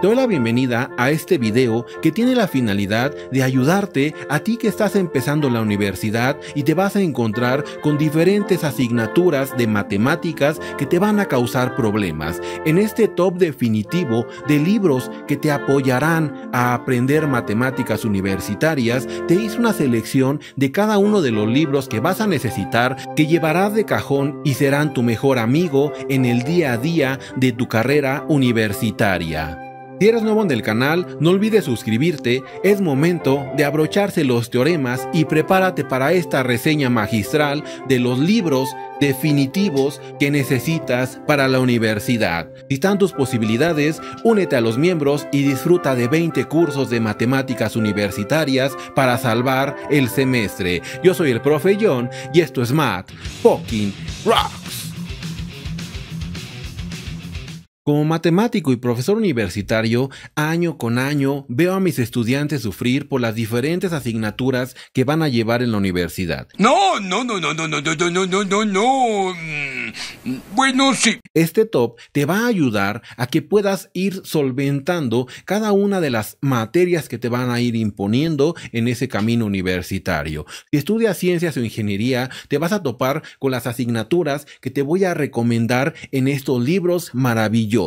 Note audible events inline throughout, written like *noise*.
Te doy la bienvenida a este video que tiene la finalidad de ayudarte a ti que estás empezando la universidad y te vas a encontrar con diferentes asignaturas de matemáticas que te van a causar problemas. En este top definitivo de libros que te apoyarán a aprender matemáticas universitarias, te hice una selección de cada uno de los libros que vas a necesitar, que llevarás de cajón y serán tu mejor amigo en el día a día de tu carrera universitaria. Si eres nuevo en el canal, no olvides suscribirte, es momento de abrocharse los teoremas y prepárate para esta reseña magistral de los libros definitivos que necesitas para la universidad. Si están tus posibilidades, únete a los miembros y disfruta de 20 cursos de matemáticas universitarias para salvar el semestre. Yo soy el profe John y esto es Math Fucking Rocks. Como matemático y profesor universitario, año con año veo a mis estudiantes sufrir por las diferentes asignaturas que van a llevar en la universidad. No, no, no, no, no, no, no, no, no, no, no. Mm, bueno, sí. Este top te va a ayudar a que puedas ir solventando cada una de las materias que te van a ir imponiendo en ese camino universitario. Si estudias ciencias o ingeniería, te vas a topar con las asignaturas que te voy a recomendar en estos libros maravillosos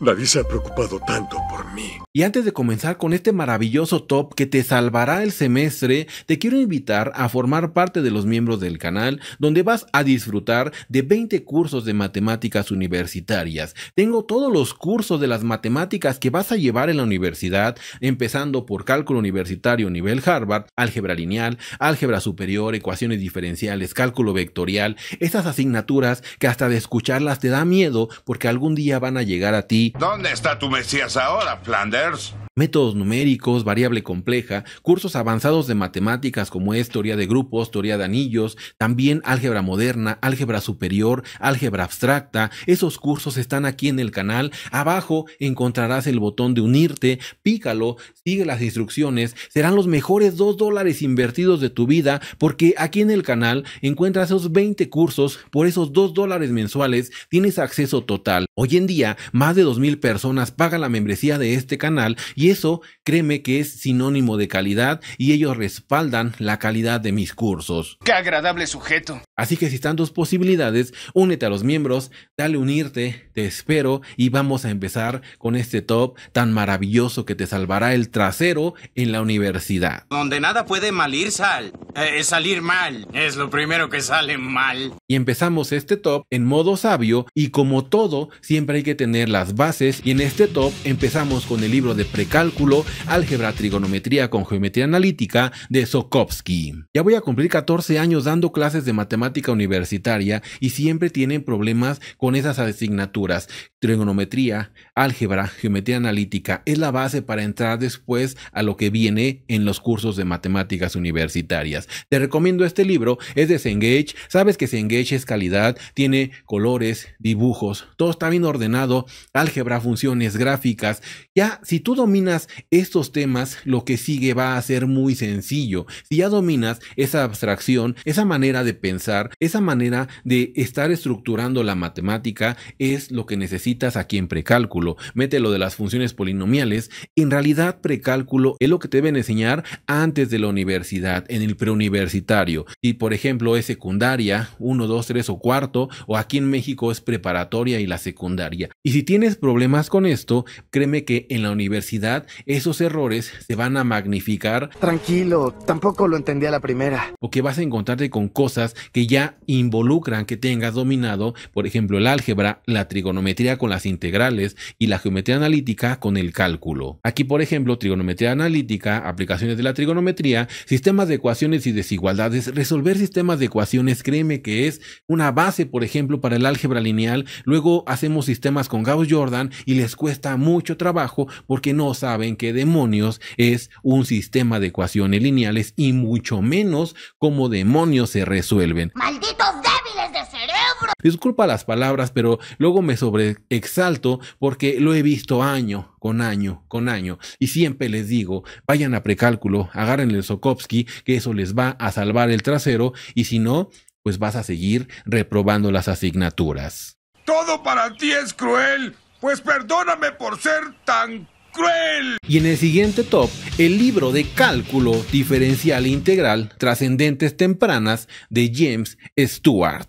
Nadie se ha preocupado tanto por mí. Y antes de comenzar con este maravilloso top que te salvará el semestre, te quiero invitar a formar parte de los miembros del canal, donde vas a disfrutar de 20 cursos de matemáticas universitarias. Tengo todos los cursos de las matemáticas que vas a llevar en la universidad, empezando por cálculo universitario nivel Harvard, álgebra lineal, álgebra superior, ecuaciones diferenciales, cálculo vectorial, Estas asignaturas que hasta de escucharlas te da miedo porque algún día van a llegar llegar a ti. ¿Dónde está tu Mesías ahora, Flanders? métodos numéricos, variable compleja, cursos avanzados de matemáticas como es teoría de grupos, teoría de anillos, también álgebra moderna, álgebra superior, álgebra abstracta. Esos cursos están aquí en el canal. Abajo encontrarás el botón de unirte, pícalo, sigue las instrucciones. Serán los mejores dos dólares invertidos de tu vida porque aquí en el canal encuentras esos 20 cursos por esos dos dólares mensuales. Tienes acceso total. Hoy en día más de 2.000 personas pagan la membresía de este canal y eso créeme que es sinónimo de calidad y ellos respaldan la calidad de mis cursos. ¡Qué agradable sujeto! Así que si están tus posibilidades, únete a los miembros, dale unirte, te espero y vamos a empezar con este top tan maravilloso que te salvará el trasero en la universidad. Donde nada puede malir sal, es eh, salir mal, es lo primero que sale mal. Y empezamos este top en modo sabio y como todo, siempre hay que tener las bases y en este top empezamos con el libro de precálculo, álgebra, trigonometría con geometría analítica de Sokovsky. Ya voy a cumplir 14 años dando clases de matemática universitaria y siempre tienen problemas con esas asignaturas. Trigonometría, álgebra, geometría analítica es la base para entrar después a lo que viene en los cursos de matemáticas universitarias. Te recomiendo este libro, es de Cengage, sabes que Cengage es calidad, tiene colores, dibujos, todo está bien ordenado álgebra, funciones, gráficas. Ya, si tú dominas estos temas, lo que sigue va a ser muy sencillo. Si ya dominas esa abstracción, esa manera de pensar, esa manera de estar estructurando la matemática, es lo que necesitas aquí en precálculo. Mételo de las funciones polinomiales. En realidad, precálculo es lo que te deben enseñar antes de la universidad, en el preuniversitario. Y por ejemplo, es secundaria, 1, 2, 3 o cuarto, o aquí en México es preparatoria y la secundaria. Y si tienes problemas con esto, créeme que en la universidad esos errores se van a magnificar. Tranquilo, tampoco lo entendí a la primera. O que vas a encontrarte con cosas que ya involucran que tengas dominado, por ejemplo, el álgebra, la trigonometría con las integrales y la geometría analítica con el cálculo. Aquí, por ejemplo, trigonometría analítica, aplicaciones de la trigonometría, sistemas de ecuaciones y desigualdades. Resolver sistemas de ecuaciones, créeme que es una base, por ejemplo, para el álgebra lineal. Luego hacemos sistemas con Gauss Jordan y les cuesta mucho trabajo porque no saben que demonios es un sistema de ecuaciones lineales y mucho menos cómo demonios se resuelven. ¡Malditos débiles de cerebro! Disculpa las palabras, pero luego me sobreexalto porque lo he visto año con año con año y siempre les digo, vayan a precálculo, agarren el Sokovsky, que eso les va a salvar el trasero y si no, pues vas a seguir reprobando las asignaturas. Todo para ti es cruel, pues perdóname por ser tan cruel. Y en el siguiente top, el libro de cálculo diferencial integral, trascendentes tempranas, de James Stewart.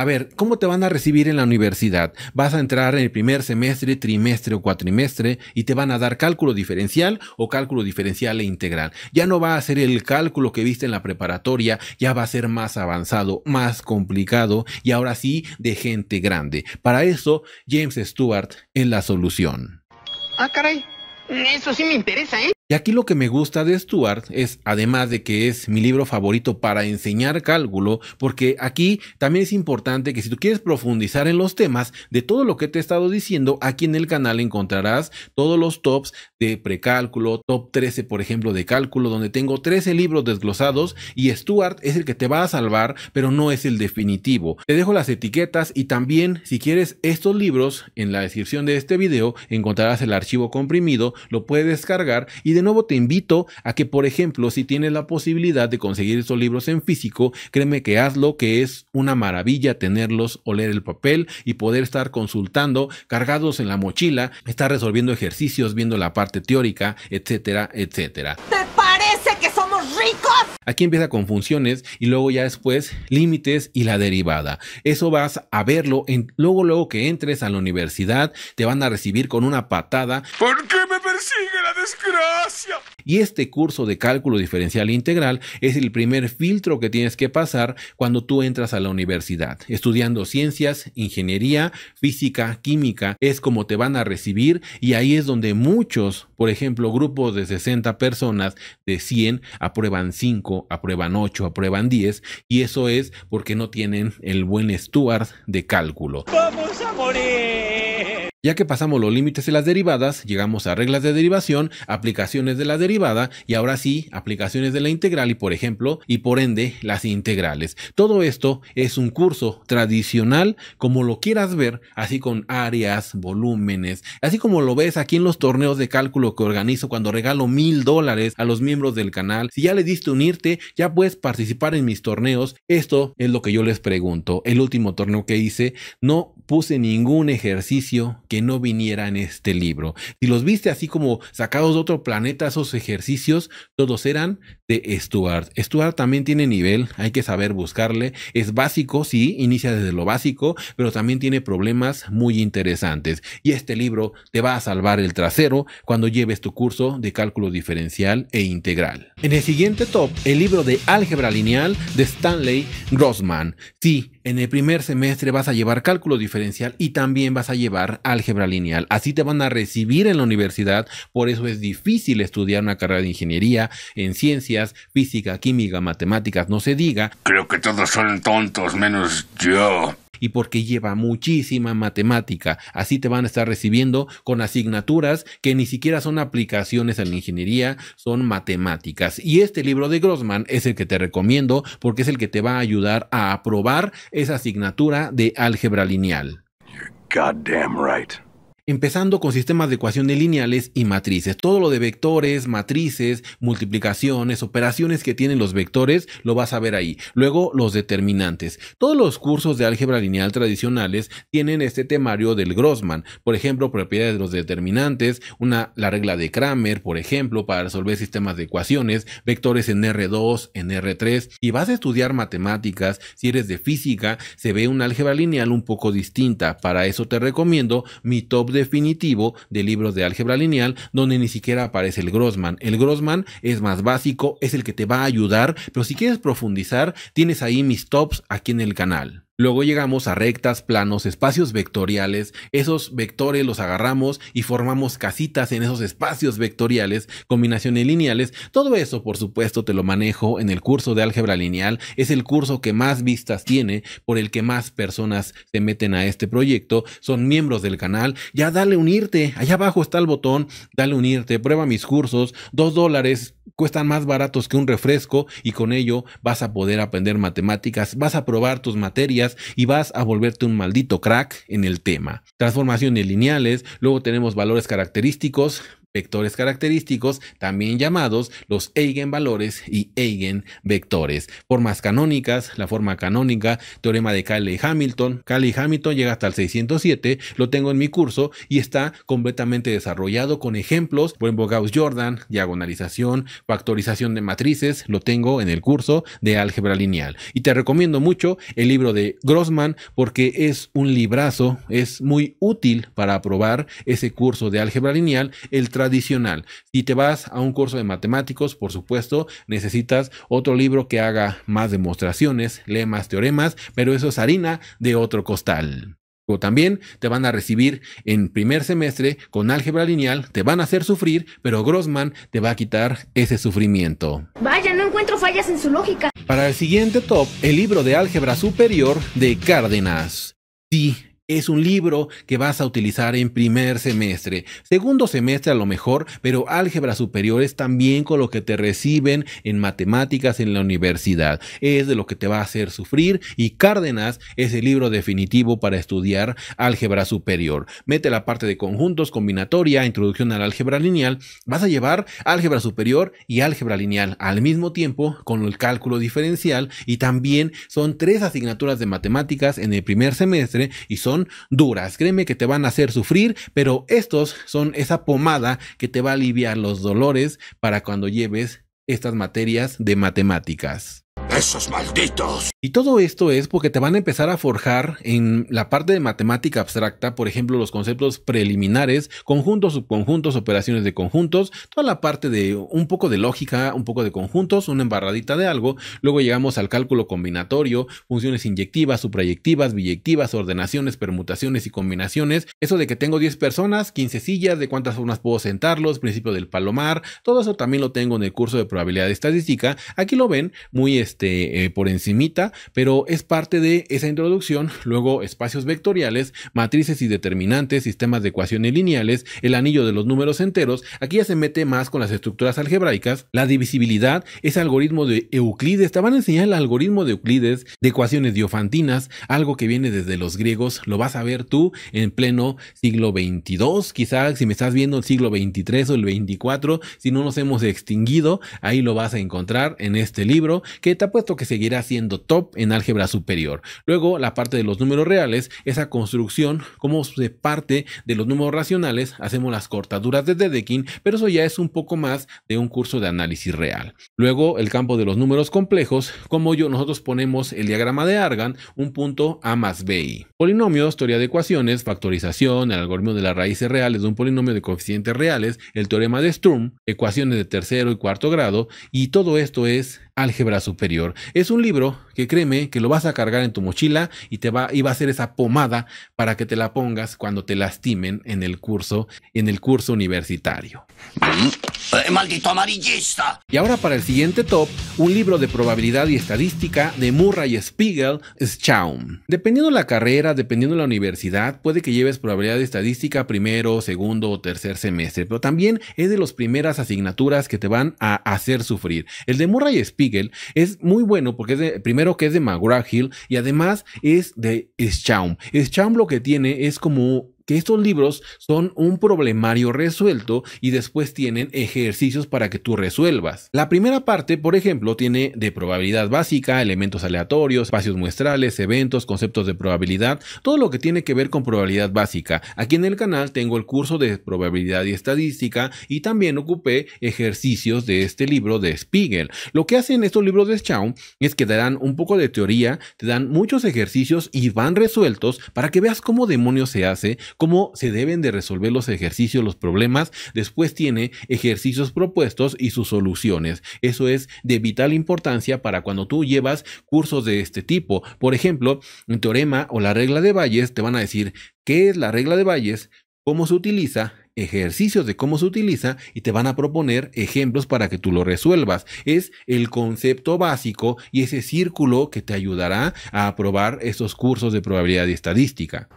A ver, ¿cómo te van a recibir en la universidad? ¿Vas a entrar en el primer semestre, trimestre o cuatrimestre y te van a dar cálculo diferencial o cálculo diferencial e integral? Ya no va a ser el cálculo que viste en la preparatoria, ya va a ser más avanzado, más complicado y ahora sí de gente grande. Para eso, James Stewart es la solución. Ah, caray. Eso sí me interesa, ¿eh? Y aquí lo que me gusta de Stuart es, además de que es mi libro favorito para enseñar cálculo, porque aquí también es importante que si tú quieres profundizar en los temas de todo lo que te he estado diciendo, aquí en el canal encontrarás todos los tops de precálculo, top 13 por ejemplo de cálculo, donde tengo 13 libros desglosados y Stuart es el que te va a salvar, pero no es el definitivo. Te dejo las etiquetas y también si quieres estos libros, en la descripción de este video encontrarás el archivo comprimido, lo puedes descargar y de de nuevo te invito a que, por ejemplo, si tienes la posibilidad de conseguir esos libros en físico, créeme que hazlo, que es una maravilla tenerlos, o leer el papel y poder estar consultando, cargados en la mochila, estar resolviendo ejercicios, viendo la parte teórica, etcétera, etcétera. ¿Te parece? Aquí empieza con funciones y luego ya después límites y la derivada. Eso vas a verlo en, luego, luego que entres a la universidad, te van a recibir con una patada. ¿Por qué me persigue la desgracia? Y este curso de cálculo diferencial integral es el primer filtro que tienes que pasar cuando tú entras a la universidad. Estudiando ciencias, ingeniería, física, química, es como te van a recibir y ahí es donde muchos, por ejemplo, grupos de 60 personas de 100 aprueban 5, aprueban 8, aprueban 10 y eso es porque no tienen el buen Stuart de cálculo. ¡Vamos a morir! Ya que pasamos los límites de las derivadas, llegamos a reglas de derivación, aplicaciones de la derivada y ahora sí, aplicaciones de la integral y por ejemplo, y por ende, las integrales. Todo esto es un curso tradicional, como lo quieras ver, así con áreas, volúmenes, así como lo ves aquí en los torneos de cálculo que organizo cuando regalo mil dólares a los miembros del canal. Si ya le diste unirte, ya puedes participar en mis torneos. Esto es lo que yo les pregunto. El último torneo que hice no puse ningún ejercicio que no viniera en este libro. Si los viste así como sacados de otro planeta, esos ejercicios, todos eran de Stuart. Stuart también tiene nivel, hay que saber buscarle. Es básico, sí, inicia desde lo básico, pero también tiene problemas muy interesantes. Y este libro te va a salvar el trasero cuando lleves tu curso de cálculo diferencial e integral. En el siguiente top, el libro de álgebra lineal de Stanley Grossman. Sí, en el primer semestre vas a llevar cálculo diferencial y también vas a llevar álgebra lineal. Así te van a recibir en la universidad, por eso es difícil estudiar una carrera de ingeniería en ciencias, física, química, matemáticas, no se diga. Creo que todos son tontos menos yo y porque lleva muchísima matemática. Así te van a estar recibiendo con asignaturas que ni siquiera son aplicaciones en la ingeniería, son matemáticas. Y este libro de Grossman es el que te recomiendo porque es el que te va a ayudar a aprobar esa asignatura de álgebra lineal empezando con sistemas de ecuaciones lineales y matrices. Todo lo de vectores, matrices, multiplicaciones, operaciones que tienen los vectores, lo vas a ver ahí. Luego los determinantes. Todos los cursos de álgebra lineal tradicionales tienen este temario del Grossman. Por ejemplo, propiedades de los determinantes, una, la regla de Kramer, por ejemplo, para resolver sistemas de ecuaciones, vectores en R2, en R3. Y vas a estudiar matemáticas, si eres de física, se ve una álgebra lineal un poco distinta. Para eso te recomiendo mi top definitivo de libros de álgebra lineal donde ni siquiera aparece el Grossman. El Grossman es más básico, es el que te va a ayudar, pero si quieres profundizar, tienes ahí mis tops aquí en el canal. Luego llegamos a rectas, planos, espacios vectoriales. Esos vectores los agarramos y formamos casitas en esos espacios vectoriales, combinaciones lineales. Todo eso, por supuesto, te lo manejo en el curso de álgebra lineal. Es el curso que más vistas tiene, por el que más personas se meten a este proyecto. Son miembros del canal. Ya dale unirte. Allá abajo está el botón. Dale unirte. Prueba mis cursos. Dos dólares cuestan más baratos que un refresco y con ello vas a poder aprender matemáticas. Vas a probar tus materias y vas a volverte un maldito crack en el tema. Transformaciones lineales, luego tenemos valores característicos, vectores característicos, también llamados los eigenvalores y eigenvectores. Formas canónicas, la forma canónica, teorema de Cayley-Hamilton. Cayley-Hamilton llega hasta el 607, lo tengo en mi curso y está completamente desarrollado con ejemplos, por ejemplo, jordan diagonalización, factorización de matrices, lo tengo en el curso de álgebra lineal. Y te recomiendo mucho el libro de Grossman porque es un librazo, es muy útil para aprobar ese curso de álgebra lineal, el tradicional. Si te vas a un curso de matemáticos, por supuesto, necesitas otro libro que haga más demostraciones, lemas, teoremas, pero eso es harina de otro costal. O también te van a recibir en primer semestre con álgebra lineal, te van a hacer sufrir, pero Grossman te va a quitar ese sufrimiento. Vaya, no encuentro fallas en su lógica. Para el siguiente top, el libro de álgebra superior de Cárdenas. Sí, es un libro que vas a utilizar en primer semestre, segundo semestre a lo mejor, pero álgebra superior es también con lo que te reciben en matemáticas en la universidad. Es de lo que te va a hacer sufrir y Cárdenas es el libro definitivo para estudiar álgebra superior. Mete la parte de conjuntos, combinatoria, introducción al álgebra lineal. Vas a llevar álgebra superior y álgebra lineal al mismo tiempo con el cálculo diferencial y también son tres asignaturas de matemáticas en el primer semestre y son duras. Créeme que te van a hacer sufrir, pero estos son esa pomada que te va a aliviar los dolores para cuando lleves estas materias de matemáticas. ¡Esos malditos! Y todo esto es porque te van a empezar a forjar en la parte de matemática abstracta, por ejemplo, los conceptos preliminares, conjuntos, subconjuntos, operaciones de conjuntos, toda la parte de un poco de lógica, un poco de conjuntos, una embarradita de algo, luego llegamos al cálculo combinatorio, funciones inyectivas, suprayectivas, biyectivas, ordenaciones, permutaciones y combinaciones, eso de que tengo 10 personas, 15 sillas, de cuántas formas puedo sentarlos, principio del palomar, todo eso también lo tengo en el curso de probabilidad estadística, aquí lo ven muy este este, eh, por encimita, pero es parte de esa introducción, luego espacios vectoriales, matrices y determinantes, sistemas de ecuaciones lineales, el anillo de los números enteros, aquí ya se mete más con las estructuras algebraicas, la divisibilidad, ese algoritmo de Euclides, te van a enseñar el algoritmo de Euclides, de ecuaciones diofantinas, algo que viene desde los griegos, lo vas a ver tú en pleno siglo XXII, quizás si me estás viendo el siglo XXIII o el XXIV, si no nos hemos extinguido, ahí lo vas a encontrar en este libro que puesto que seguirá siendo top en álgebra superior. Luego, la parte de los números reales, esa construcción, como se parte de los números racionales, hacemos las cortaduras de Dedekind, pero eso ya es un poco más de un curso de análisis real. Luego, el campo de los números complejos, como yo, nosotros ponemos el diagrama de Argan, un punto A más BI. Polinomios, teoría de ecuaciones, factorización, el algoritmo de las raíces reales de un polinomio de coeficientes reales, el teorema de Sturm, ecuaciones de tercero y cuarto grado, y todo esto es Álgebra Superior. Es un libro que créeme que lo vas a cargar en tu mochila y te va, va a ser esa pomada para que te la pongas cuando te lastimen en el curso, en el curso universitario. Mm, eh, ¡Maldito amarillista! Y ahora para el siguiente top, un libro de probabilidad y estadística de Murray Spiegel, Schaum. Dependiendo la carrera, dependiendo la universidad, puede que lleves probabilidad y estadística primero, segundo o tercer semestre, pero también es de las primeras asignaturas que te van a hacer sufrir. El de Murray Spiegel es muy bueno porque es primero que es de McGraw y además es de Schaum. Schaum lo que tiene es como que estos libros son un problemario resuelto y después tienen ejercicios para que tú resuelvas. La primera parte, por ejemplo, tiene de probabilidad básica, elementos aleatorios, espacios muestrales, eventos, conceptos de probabilidad, todo lo que tiene que ver con probabilidad básica. Aquí en el canal tengo el curso de probabilidad y estadística y también ocupé ejercicios de este libro de Spiegel. Lo que hacen estos libros de Schaum es que te dan un poco de teoría, te dan muchos ejercicios y van resueltos para que veas cómo demonios se hace, cómo se deben de resolver los ejercicios, los problemas. Después tiene ejercicios propuestos y sus soluciones. Eso es de vital importancia para cuando tú llevas cursos de este tipo. Por ejemplo, un teorema o la regla de valles te van a decir qué es la regla de valles cómo se utiliza, ejercicios de cómo se utiliza y te van a proponer ejemplos para que tú lo resuelvas. Es el concepto básico y ese círculo que te ayudará a aprobar esos cursos de probabilidad y estadística.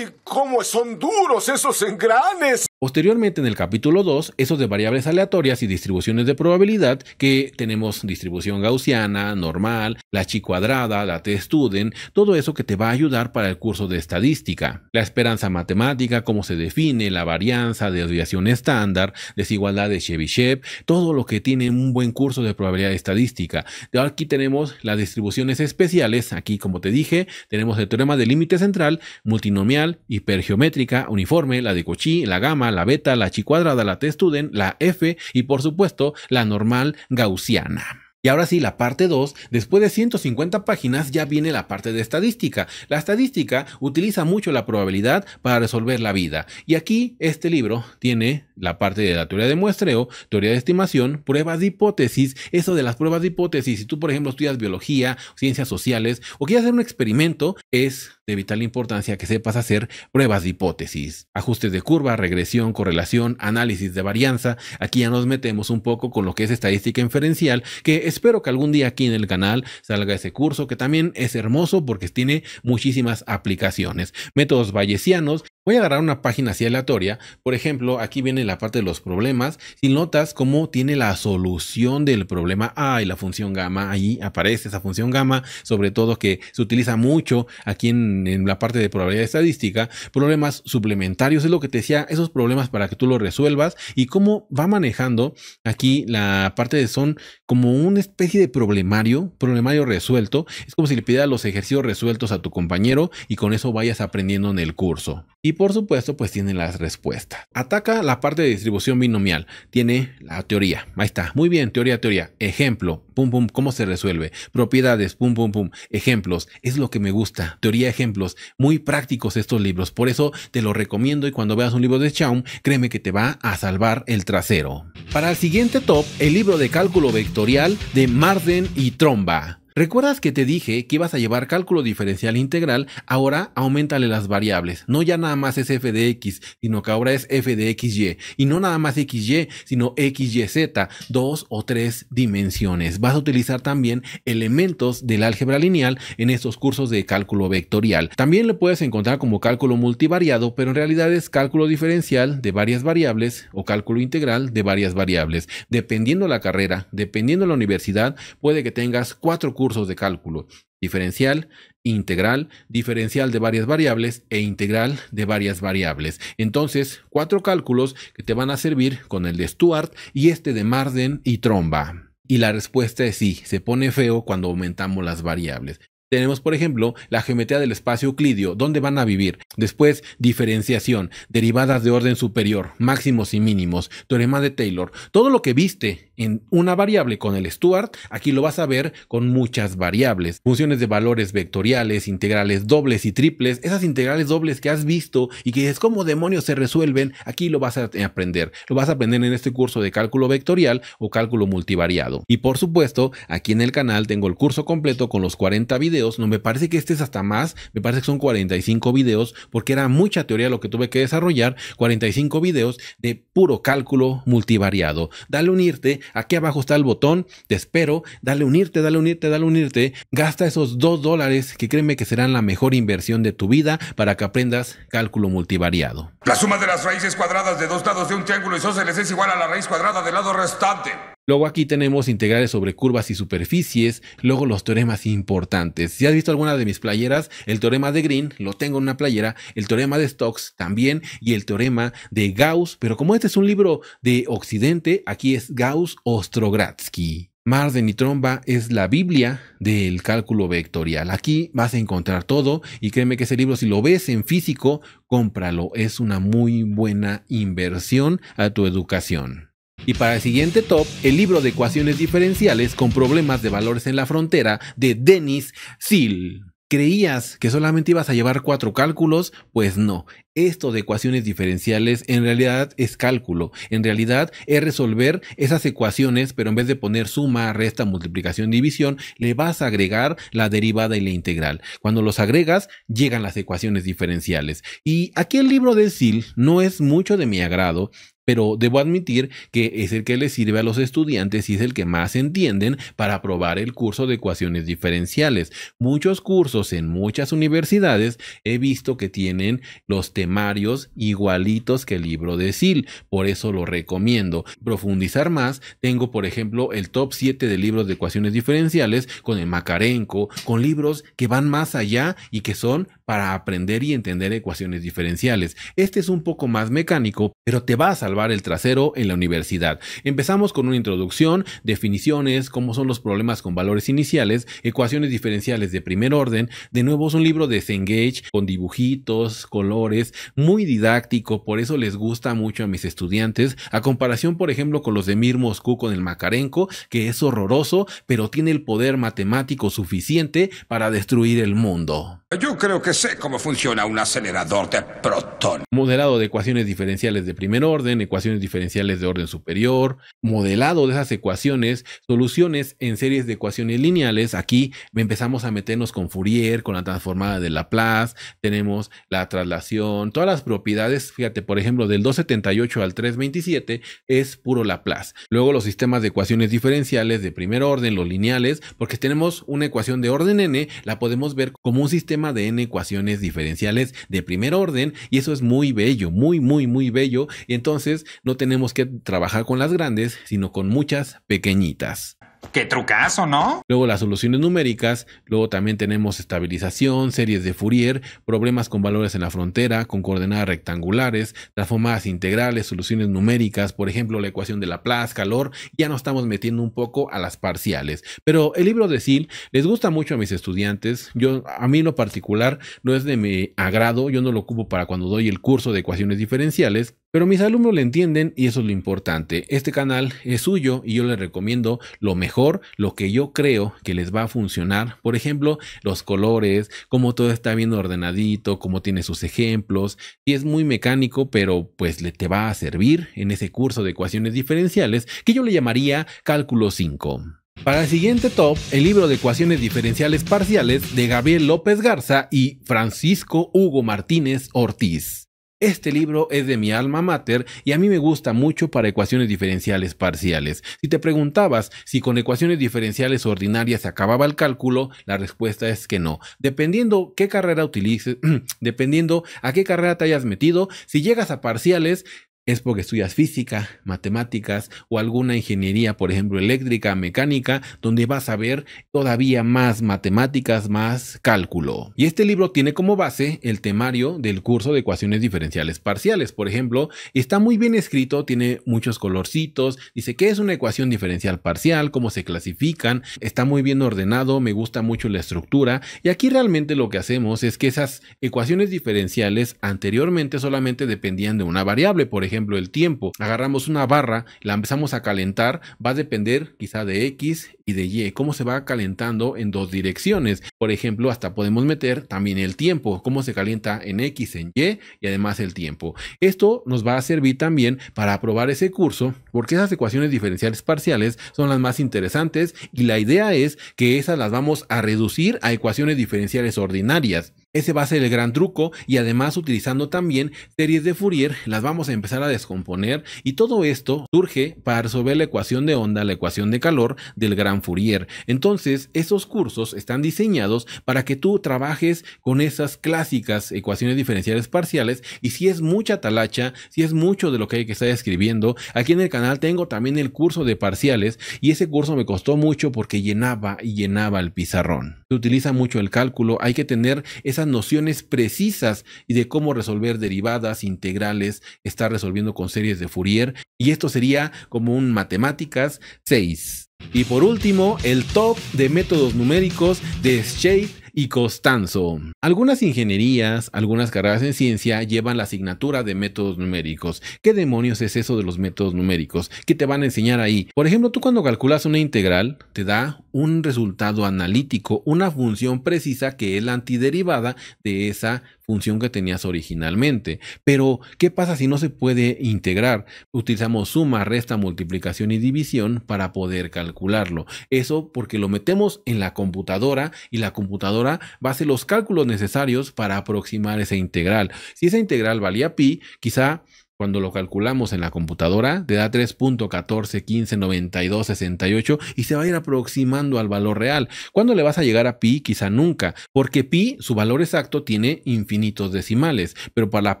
¡Cómo son duros esos engranes! Posteriormente en el capítulo 2, eso de variables aleatorias y distribuciones de probabilidad, que tenemos distribución gaussiana, normal, la chi cuadrada, la t-student, todo eso que te va a ayudar para el curso de estadística. La esperanza matemática, cómo se define, la varianza, desviación estándar, desigualdad de Chebyshev, todo lo que tiene un buen curso de probabilidad estadística. aquí tenemos las distribuciones especiales, aquí como te dije, tenemos el teorema del límite central, multinomial, hipergeométrica, uniforme, la de Cauchy, la gamma, la beta, la chi cuadrada, la T-student, la F y por supuesto la normal gaussiana. Y ahora sí, la parte 2, después de 150 páginas ya viene la parte de estadística. La estadística utiliza mucho la probabilidad para resolver la vida. Y aquí este libro tiene la parte de la teoría de muestreo, teoría de estimación, pruebas de hipótesis, eso de las pruebas de hipótesis, si tú por ejemplo estudias biología, ciencias sociales o quieres hacer un experimento, es de vital importancia que sepas hacer pruebas de hipótesis, ajustes de curva, regresión, correlación, análisis de varianza, aquí ya nos metemos un poco con lo que es estadística inferencial, que espero que algún día aquí en el canal salga ese curso que también es hermoso porque tiene muchísimas aplicaciones, métodos bayesianos Voy a agarrar una página así aleatoria. Por ejemplo, aquí viene la parte de los problemas. Si notas cómo tiene la solución del problema A y la función gamma, ahí aparece esa función gamma, sobre todo que se utiliza mucho aquí en, la parte de probabilidad estadística. Problemas suplementarios es lo que te decía, esos problemas para que tú los resuelvas y cómo va manejando aquí la parte de son como una especie de problemario, problemario resuelto. Es como si le pidieras los ejercicios resueltos a tu compañero y con eso vayas aprendiendo en el curso. Y por supuesto pues tiene las respuestas. Ataca la parte de distribución binomial, tiene la teoría, ahí está, muy bien, teoría, teoría, ejemplo, pum, pum, cómo se resuelve, propiedades, pum, pum, pum, ejemplos, es lo que me gusta, teoría, ejemplos, muy prácticos estos libros, por eso te lo recomiendo y cuando veas un libro de Chaum, créeme que te va a salvar el trasero. Para el siguiente top, el libro de cálculo vectorial de Marden y Tromba. ¿Recuerdas que te dije que ibas a llevar cálculo diferencial integral? Ahora aumentale las variables. No ya nada más es f de x, sino que ahora es f de xy. Y no nada más xy, sino xyz, dos o tres dimensiones. Vas a utilizar también elementos del álgebra lineal en estos cursos de cálculo vectorial. También lo puedes encontrar como cálculo multivariado, pero en realidad es cálculo diferencial de varias variables o cálculo integral de varias variables. Dependiendo la carrera, dependiendo la universidad, puede que tengas cuatro cursos Cursos de cálculo, diferencial, integral, diferencial de varias variables e integral de varias variables. Entonces, cuatro cálculos que te van a servir con el de Stuart y este de Marden y Tromba. Y la respuesta es sí, se pone feo cuando aumentamos las variables. Tenemos, por ejemplo, la geometría del espacio euclidio, donde van a vivir. Después, diferenciación, derivadas de orden superior, máximos y mínimos, teorema de Taylor. Todo lo que viste en una variable con el Stuart, aquí lo vas a ver con muchas variables. Funciones de valores vectoriales, integrales dobles y triples, esas integrales dobles que has visto y que es como demonios se resuelven, aquí lo vas a aprender. Lo vas a aprender en este curso de cálculo vectorial o cálculo multivariado. Y por supuesto, aquí en el canal tengo el curso completo con los 40 videos, no me parece que este es hasta más, me parece que son 45 videos porque era mucha teoría lo que tuve que desarrollar, 45 videos de puro cálculo multivariado. Dale unirte Aquí abajo está el botón, te espero, dale unirte, dale unirte, dale unirte. Gasta esos dos dólares que créeme que serán la mejor inversión de tu vida para que aprendas cálculo multivariado. La suma de las raíces cuadradas de dos lados de un triángulo isósceles es igual a la raíz cuadrada del lado restante. Luego aquí tenemos integrales sobre curvas y superficies, luego los teoremas importantes. Si has visto alguna de mis playeras, el teorema de Green lo tengo en una playera, el teorema de Stokes también y el teorema de Gauss, pero como este es un libro de Occidente, aquí es Gauss Ostrogradsky. Mar de Nitromba es la Biblia del cálculo vectorial. Aquí vas a encontrar todo y créeme que ese libro si lo ves en físico, cómpralo. Es una muy buena inversión a tu educación. Y para el siguiente top, el libro de ecuaciones diferenciales con problemas de valores en la frontera de Dennis Seal. ¿Creías que solamente ibas a llevar cuatro cálculos? Pues no. Esto de ecuaciones diferenciales en realidad es cálculo. En realidad es resolver esas ecuaciones, pero en vez de poner suma, resta, multiplicación, división, le vas a agregar la derivada y la integral. Cuando los agregas, llegan las ecuaciones diferenciales. Y aquí el libro de SIL no es mucho de mi agrado, pero debo admitir que es el que le sirve a los estudiantes y es el que más entienden para aprobar el curso de ecuaciones diferenciales. Muchos cursos en muchas universidades he visto que tienen los temarios igualitos que el libro de SIL, por eso lo recomiendo. Profundizar más, tengo por ejemplo el top 7 de libros de ecuaciones diferenciales con el Macarenco, con libros que van más allá y que son para aprender y entender ecuaciones diferenciales. Este es un poco más mecánico, pero te vas a el trasero en la universidad. Empezamos con una introducción, definiciones, cómo son los problemas con valores iniciales, ecuaciones diferenciales de primer orden. De nuevo es un libro de Cengage con dibujitos, colores, muy didáctico, por eso les gusta mucho a mis estudiantes, a comparación por ejemplo con los de Mir Moscú con el Macarenco, que es horroroso, pero tiene el poder matemático suficiente para destruir el mundo. Yo creo que sé cómo funciona un acelerador de protón. Moderado de ecuaciones diferenciales de primer orden, ecuaciones diferenciales de orden superior, modelado de esas ecuaciones, soluciones en series de ecuaciones lineales. Aquí empezamos a meternos con Fourier, con la transformada de Laplace, tenemos la traslación, todas las propiedades, fíjate, por ejemplo, del 278 al 327 es puro Laplace. Luego los sistemas de ecuaciones diferenciales de primer orden, los lineales, porque tenemos una ecuación de orden n, la podemos ver como un sistema de n ecuaciones diferenciales de primer orden y eso es muy bello, muy, muy, muy bello. Y entonces no tenemos que trabajar con las grandes, sino con muchas pequeñitas. Qué trucazo, ¿no? Luego las soluciones numéricas, luego también tenemos estabilización, series de Fourier, problemas con valores en la frontera, con coordenadas rectangulares, las transformadas integrales, soluciones numéricas, por ejemplo, la ecuación de Laplace, calor, ya nos estamos metiendo un poco a las parciales. Pero el libro de SIL les gusta mucho a mis estudiantes, yo a mí en lo particular no es de mi agrado, yo no lo ocupo para cuando doy el curso de ecuaciones diferenciales, pero mis alumnos lo entienden y eso es lo importante. Este canal es suyo y yo les recomiendo lo mejor lo que yo creo que les va a funcionar. Por ejemplo, los colores, como todo está bien ordenadito, como tiene sus ejemplos. Y es muy mecánico, pero pues le te va a servir en ese curso de ecuaciones diferenciales que yo le llamaría cálculo 5. Para el siguiente top, el libro de ecuaciones diferenciales parciales de Gabriel López Garza y Francisco Hugo Martínez Ortiz. Este libro es de mi alma mater y a mí me gusta mucho para ecuaciones diferenciales parciales. Si te preguntabas si con ecuaciones diferenciales ordinarias se acababa el cálculo, la respuesta es que no. Dependiendo qué carrera utilices, *clears throat* dependiendo a qué carrera te hayas metido, si llegas a parciales, es porque estudias física, matemáticas o alguna ingeniería, por ejemplo, eléctrica, mecánica, donde vas a ver todavía más matemáticas, más cálculo. Y este libro tiene como base el temario del curso de ecuaciones diferenciales parciales, por ejemplo, está muy bien escrito, tiene muchos colorcitos, dice qué es una ecuación diferencial parcial, cómo se clasifican, está muy bien ordenado, me gusta mucho la estructura y aquí realmente lo que hacemos es que esas ecuaciones diferenciales anteriormente solamente dependían de una variable, por ejemplo, el tiempo. Agarramos una barra, la empezamos a calentar, va a depender quizá de X y de Y, cómo se va calentando en dos direcciones. Por ejemplo, hasta podemos meter también el tiempo, cómo se calienta en X, en Y y además el tiempo. Esto nos va a servir también para aprobar ese curso, porque esas ecuaciones diferenciales parciales son las más interesantes y la idea es que esas las vamos a reducir a ecuaciones diferenciales ordinarias. Ese va a ser el gran truco y además utilizando también series de Fourier las vamos a empezar a descomponer y todo esto surge para resolver la ecuación de onda, la ecuación de calor del gran Fourier. Entonces esos cursos están diseñados para que tú trabajes con esas clásicas ecuaciones diferenciales parciales y si es mucha talacha, si es mucho de lo que hay que estar escribiendo, aquí en el canal tengo también el curso de parciales y ese curso me costó mucho porque llenaba y llenaba el pizarrón se utiliza mucho el cálculo, hay que tener esas nociones precisas y de cómo resolver derivadas, integrales, estar resolviendo con series de Fourier. Y esto sería como un matemáticas 6. Y por último, el top de métodos numéricos de Shape y Costanzo. Algunas ingenierías, algunas carreras en ciencia llevan la asignatura de métodos numéricos. ¿Qué demonios es eso de los métodos numéricos? ¿Qué te van a enseñar ahí? Por ejemplo, tú cuando calculas una integral, te da un resultado analítico, una función precisa que es la antiderivada de esa función que tenías originalmente. Pero, ¿qué pasa si no se puede integrar? Utilizamos suma, resta, multiplicación y división para poder calcularlo. Eso porque lo metemos en la computadora y la computadora va a hacer los cálculos necesarios para aproximar esa integral. Si esa integral valía pi, quizá cuando lo calculamos en la computadora, te da 3.14159268 y se va a ir aproximando al valor real. ¿Cuándo le vas a llegar a pi? Quizá nunca, porque pi, su valor exacto, tiene infinitos decimales, pero para la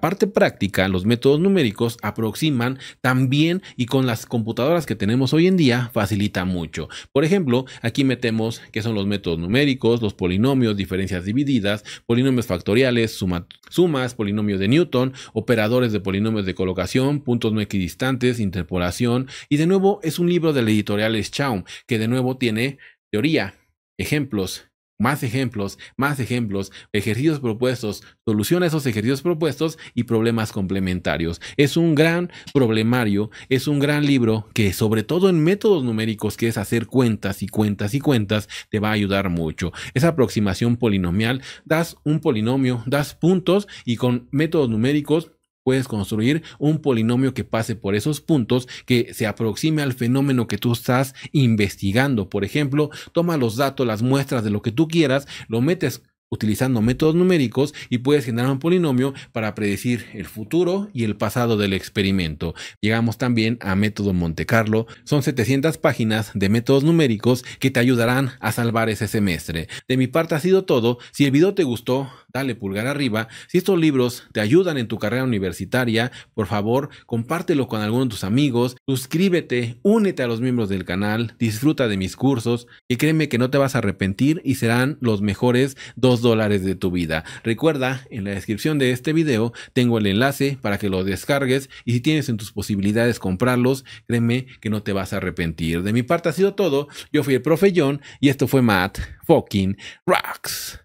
parte práctica, los métodos numéricos aproximan también y con las computadoras que tenemos hoy en día facilita mucho. Por ejemplo, aquí metemos que son los métodos numéricos, los polinomios, diferencias divididas, polinomios factoriales, sumas, polinomios de Newton, operadores de polinomios de colocación, puntos no equidistantes, interpolación, y de nuevo es un libro de la editorial Schaum, que de nuevo tiene teoría, ejemplos, más ejemplos, más ejemplos, ejercicios propuestos, solución a esos ejercicios propuestos y problemas complementarios. Es un gran problemario, es un gran libro que sobre todo en métodos numéricos, que es hacer cuentas y cuentas y cuentas, te va a ayudar mucho. Esa aproximación polinomial, das un polinomio, das puntos y con métodos numéricos puedes construir un polinomio que pase por esos puntos, que se aproxime al fenómeno que tú estás investigando. Por ejemplo, toma los datos, las muestras de lo que tú quieras, lo metes utilizando métodos numéricos y puedes generar un polinomio para predecir el futuro y el pasado del experimento. Llegamos también a método Monte Carlo. Son 700 páginas de métodos numéricos que te ayudarán a salvar ese semestre. De mi parte ha sido todo. Si el video te gustó, dale pulgar arriba. Si estos libros te ayudan en tu carrera universitaria, por favor, compártelo con alguno de tus amigos, suscríbete, únete a los miembros del canal, disfruta de mis cursos y créeme que no te vas a arrepentir y serán los mejores dólares de tu vida. Recuerda, en la descripción de este video tengo el enlace para que lo descargues y si tienes en tus posibilidades comprarlos, créeme que no te vas a arrepentir. De mi parte ha sido todo. Yo fui el profe John y esto fue Matt Fucking Rocks.